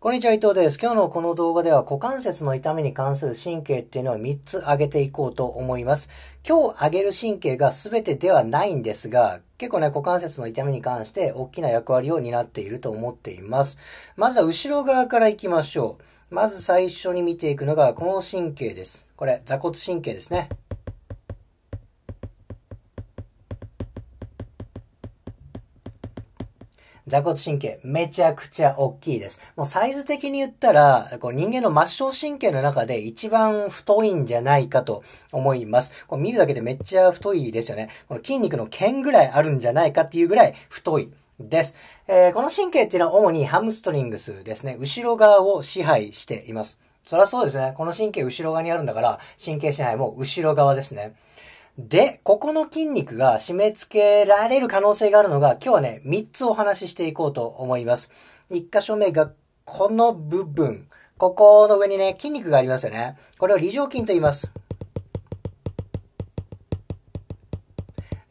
こんにちは、伊藤です。今日のこの動画では股関節の痛みに関する神経っていうのを3つ挙げていこうと思います。今日挙げる神経が全てではないんですが、結構ね、股関節の痛みに関して大きな役割を担っていると思っています。まずは後ろ側から行きましょう。まず最初に見ていくのがこの神経です。これ、座骨神経ですね。座骨神経、めちゃくちゃ大きいです。もうサイズ的に言ったら、こう人間の末梢神経の中で一番太いんじゃないかと思います。こう見るだけでめっちゃ太いですよね。この筋肉の腱ぐらいあるんじゃないかっていうぐらい太い。です、えー、この神経っていうのは主にハムストリングスですね。後ろ側を支配しています。そりゃそうですね。この神経後ろ側にあるんだから、神経支配も後ろ側ですね。で、ここの筋肉が締め付けられる可能性があるのが、今日はね、3つお話ししていこうと思います。1箇所目が、この部分。ここの上にね、筋肉がありますよね。これを理状筋と言います。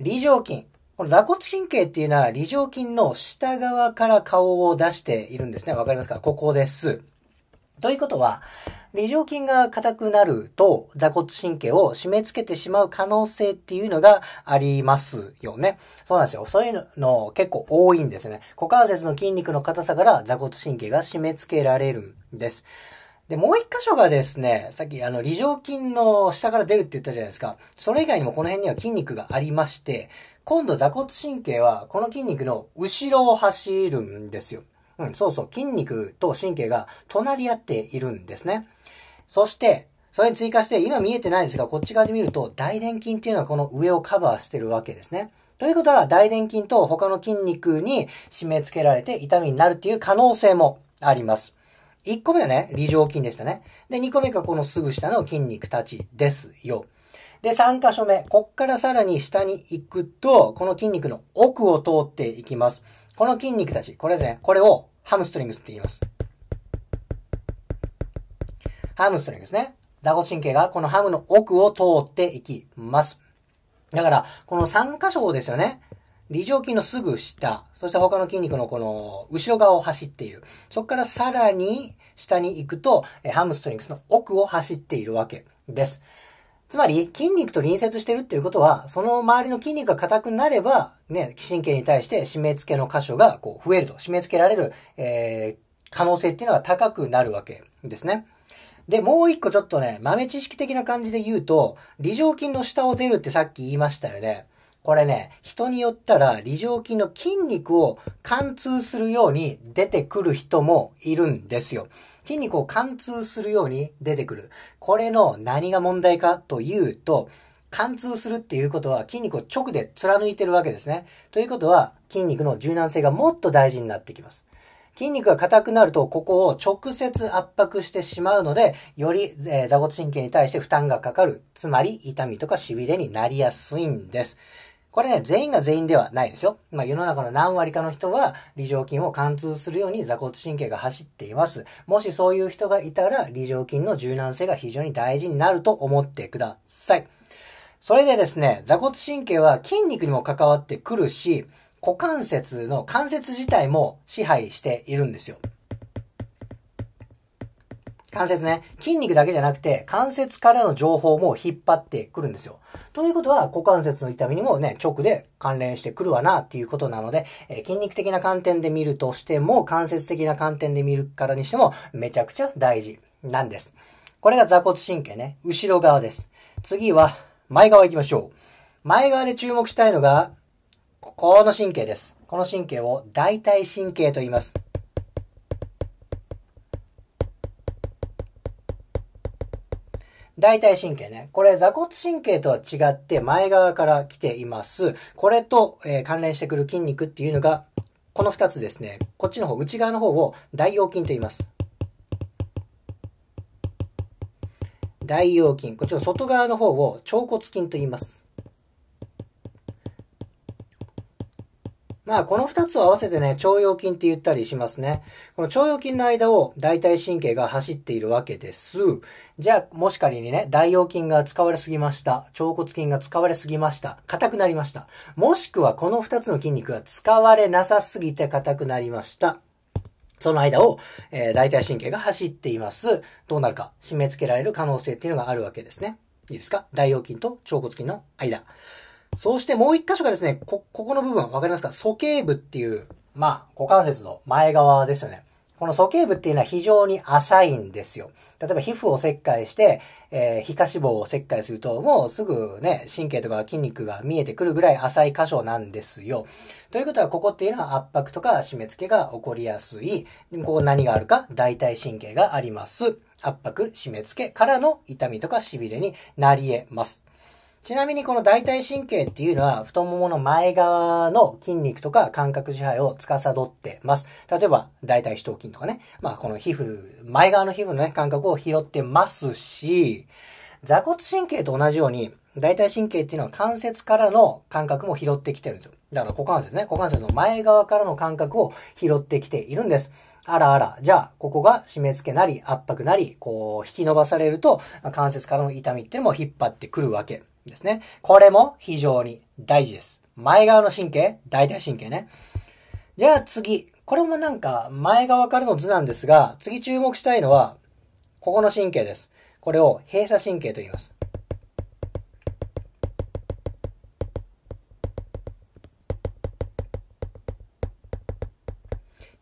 理状筋。この座骨神経っていうのは、理状筋の下側から顔を出しているんですね。わかりますかここです。ということは、梨状筋が硬くなると座骨神経を締め付けてしまう可能性っていうのがありますよね。そうなんですよ。そういうの結構多いんですね。股関節の筋肉の硬さから座骨神経が締め付けられるんです。で、もう一箇所がですね、さっきあの、梨状筋の下から出るって言ったじゃないですか。それ以外にもこの辺には筋肉がありまして、今度座骨神経はこの筋肉の後ろを走るんですよ。うん、そうそう、筋肉と神経が隣り合っているんですね。そして、それに追加して、今見えてないんですが、こっち側で見ると、大殿筋っていうのはこの上をカバーしてるわけですね。ということは、大殿筋と他の筋肉に締め付けられて痛みになるっていう可能性もあります。1個目はね、理状筋でしたね。で、2個目がこのすぐ下の筋肉たちですよ。で、3箇所目。こっからさらに下に行くと、この筋肉の奥を通っていきます。この筋肉たち、これですね。これをハムストリングスって言います。ハムストリングですね。座骨神経がこのハムの奥を通っていきます。だから、この3箇所ですよね。理状筋のすぐ下、そして他の筋肉のこの後ろ側を走っている。そこからさらに下に行くと、ハムストリングスの奥を走っているわけです。つまり、筋肉と隣接してるっていうことは、その周りの筋肉が硬くなれば、ね、神経に対して締め付けの箇所がこう増えると、締め付けられる、えー、可能性っていうのが高くなるわけですね。で、もう一個ちょっとね、豆知識的な感じで言うと、理状筋の下を出るってさっき言いましたよね。これね、人によったら、理状筋の筋肉を貫通するように出てくる人もいるんですよ。筋肉を貫通するように出てくる。これの何が問題かというと、貫通するっていうことは筋肉を直で貫いてるわけですね。ということは筋肉の柔軟性がもっと大事になってきます。筋肉が硬くなると、ここを直接圧迫してしまうので、より、えー、座骨神経に対して負担がかかる。つまり、痛みとか痺れになりやすいんです。これね、全員が全員ではないですよ。まあ、世の中の何割かの人は、理状筋を貫通するように座骨神経が走っています。もしそういう人がいたら、理状筋の柔軟性が非常に大事になると思ってください。それでですね、座骨神経は筋肉にも関わってくるし、股関節の関節自体も支配しているんですよ。関節ね、筋肉だけじゃなくて、関節からの情報も引っ張ってくるんですよ。ということは、股関節の痛みにもね、直で関連してくるわな、っていうことなので、え筋肉的な観点で見るとしても、関節的な観点で見るからにしても、めちゃくちゃ大事なんです。これが座骨神経ね、後ろ側です。次は、前側行きましょう。前側で注目したいのが、この神経です。この神経を大腿神経と言います。大腿神経ね。これ、座骨神経とは違って前側から来ています。これと、えー、関連してくる筋肉っていうのが、この二つですね。こっちの方、内側の方を大腰筋と言います。大腰筋。こっちの外側の方を腸骨筋と言います。まあ、この二つを合わせてね、腸腰筋って言ったりしますね。この腸腰筋の間を大体神経が走っているわけです。じゃあ、もし仮にね、大腰筋が使われすぎました。腸骨筋が使われすぎました。硬くなりました。もしくは、この二つの筋肉が使われなさすぎて硬くなりました。その間を、えー、大体神経が走っています。どうなるか、締め付けられる可能性っていうのがあるわけですね。いいですか大腰筋と腸骨筋の間。そしてもう一箇所がですね、こ、ここの部分、わかりますか鼠径部っていう、まあ、股関節の前側ですよね。この鼠径部っていうのは非常に浅いんですよ。例えば皮膚を切開して、えー、皮下脂肪を切開すると、もうすぐね、神経とか筋肉が見えてくるぐらい浅い箇所なんですよ。ということは、ここっていうのは圧迫とか締め付けが起こりやすい。ここ何があるか大体神経があります。圧迫、締め付けからの痛みとか痺れになり得ます。ちなみにこの大腿神経っていうのは太ももの前側の筋肉とか感覚支配を司ってます。例えば大腿四頭筋とかね。まあこの皮膚、前側の皮膚のね、感覚を拾ってますし、座骨神経と同じように大腿神経っていうのは関節からの感覚も拾ってきてるんですよ。だから股関節ね、股関節の前側からの感覚を拾ってきているんです。あらあら、じゃあ、ここが締め付けなり圧迫なり、こう、引き伸ばされると、関節からの痛みっていうのも引っ張ってくるわけですね。これも非常に大事です。前側の神経、大腿神経ね。じゃあ次。これもなんか前側からの図なんですが、次注目したいのは、ここの神経です。これを閉鎖神経と言います。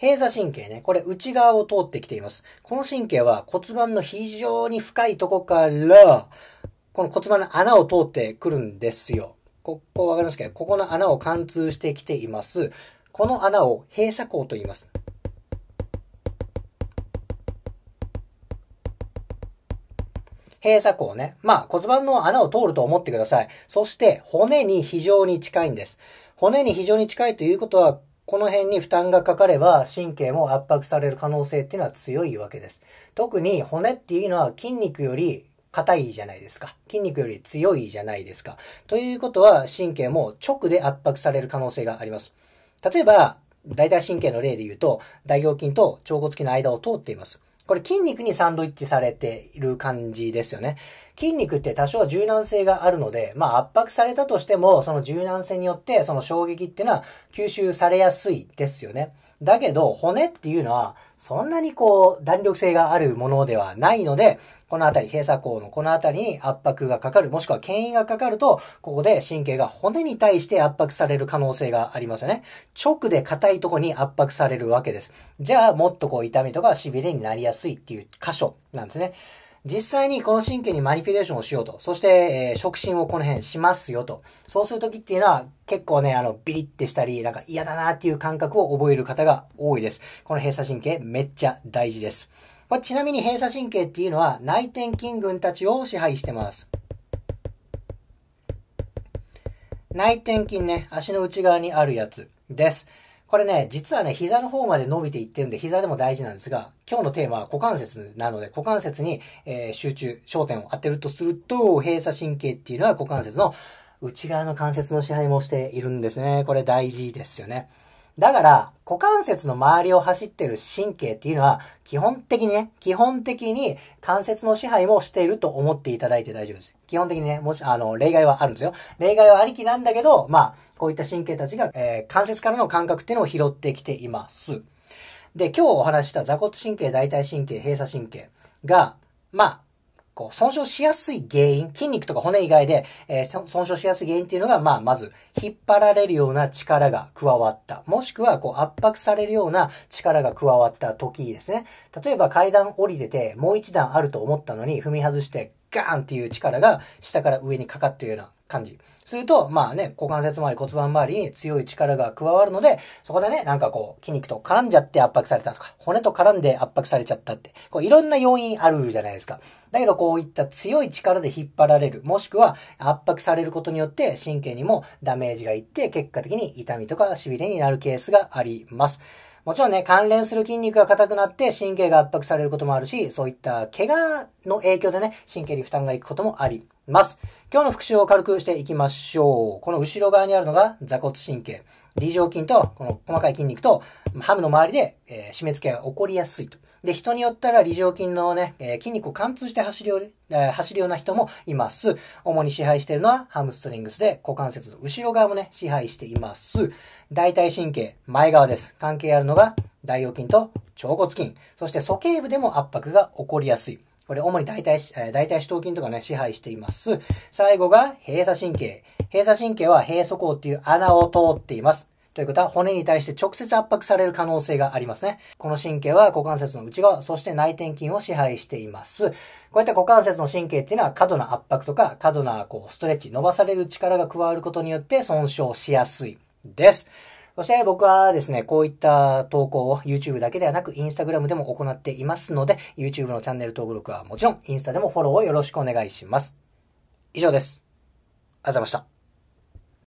閉鎖神経ね、これ内側を通ってきています。この神経は骨盤の非常に深いとこから、この骨盤の穴を通ってくるんですよ。ここわかりますけど、ここの穴を貫通してきています。この穴を閉鎖口と言います。閉鎖口ね。まあ骨盤の穴を通ると思ってください。そして骨に非常に近いんです。骨に非常に近いということは、この辺に負担がかかれば神経も圧迫される可能性っていうのは強いわけです。特に骨っていうのは筋肉より硬いじゃないですか。筋肉より強いじゃないですか。ということは、神経も直で圧迫される可能性があります。例えば、大体神経の例で言うと、大腰筋と腸骨筋の間を通っています。これ筋肉にサンドイッチされている感じですよね。筋肉って多少柔軟性があるので、まあ圧迫されたとしても、その柔軟性によってその衝撃っていうのは吸収されやすいですよね。だけど、骨っていうのはそんなにこう、弾力性があるものではないので、このあたり、閉鎖口のこのあたりに圧迫がかかる、もしくは牽引がかかると、ここで神経が骨に対して圧迫される可能性がありますよね。直で硬いとこに圧迫されるわけです。じゃあ、もっとこう、痛みとか痺れになりやすいっていう箇所なんですね。実際にこの神経にマニピュレーションをしようと。そして、えー、触診をこの辺しますよと。そうするときっていうのは、結構ね、あの、ビリってしたり、なんか嫌だなっていう感覚を覚える方が多いです。この閉鎖神経、めっちゃ大事です。まちなみに閉鎖神経っていうのは、内転筋群たちを支配してます。内転筋ね、足の内側にあるやつです。これね、実はね、膝の方まで伸びていってるんで、膝でも大事なんですが、今日のテーマは股関節なので、股関節に、えー、集中、焦点を当てるとすると、閉鎖神経っていうのは股関節の内側の関節の支配もしているんですね。これ大事ですよね。だから、股関節の周りを走ってる神経っていうのは、基本的にね、基本的に関節の支配もしていると思っていただいて大丈夫です。基本的にね、もし、あの、例外はあるんですよ。例外はありきなんだけど、まあ、こういった神経たちが、えー、関節からの感覚っていうのを拾ってきています。で、今日お話した座骨神経、大腿神経、閉鎖神経が、まあ、こう、損傷しやすい原因、筋肉とか骨以外で、えー、損傷しやすい原因っていうのが、まあ、まず、引っ張られるような力が加わった。もしくは、こう、圧迫されるような力が加わった時ですね。例えば、階段降りてて、もう一段あると思ったのに、踏み外して、ガーンっていう力が下から上にかかってるような感じ。すると、まあね、股関節周り、骨盤周りに強い力が加わるので、そこでね、なんかこう、筋肉と絡んじゃって圧迫されたとか、骨と絡んで圧迫されちゃったって、こう、いろんな要因あるじゃないですか。だけど、こういった強い力で引っ張られる、もしくは圧迫されることによって神経にもダメージがいって、結果的に痛みとか痺れになるケースがあります。もちろんね、関連する筋肉が硬くなって神経が圧迫されることもあるし、そういった怪我の影響でね、神経に負担がいくこともあります。今日の復習を軽くしていきましょう。この後ろ側にあるのが座骨神経。理状筋と、この細かい筋肉と、ハムの周りで、えー、締め付けが起こりやすいと。で、人によったら、梨状筋のね、えー、筋肉を貫通して走るよ、えー、走るような人もいます。主に支配しているのはハムストリングスで、股関節の後ろ側もね、支配しています。大腿神経、前側です。関係あるのが、大腰筋と腸骨筋。そして鼠径部でも圧迫が起こりやすい。これ主に大体、大体四頭筋とかね、支配しています。最後が閉鎖神経。閉鎖神経は閉鎖孔っていう穴を通っています。ということは、骨に対して直接圧迫される可能性がありますね。この神経は股関節の内側、そして内転筋を支配しています。こういった股関節の神経っていうのは過度な圧迫とか過度なこうストレッチ、伸ばされる力が加わることによって損傷しやすいです。そして僕はですね、こういった投稿を YouTube だけではなく Instagram でも行っていますので、YouTube のチャンネル登録はもちろん、インスタでもフォローをよろしくお願いします。以上です。ありがとうございました。